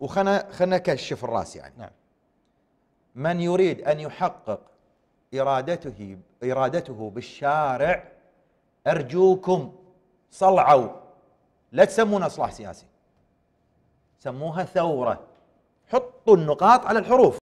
وخنا خلنا كشف الراس يعني نعم. من يريد ان يحقق ارادته ارادته بالشارع ارجوكم صلعوا لا تسمون اصلاح سياسي سموها ثوره حطوا النقاط على الحروف